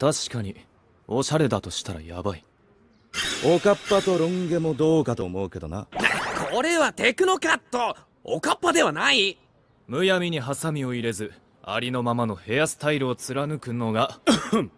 確かにおしゃれだとしたらやばいおかっぱとロン毛もどうかと思うけどなこれはテクノカットおかっぱではないむやみにハサミを入れずありのままのヘアスタイルを貫くのが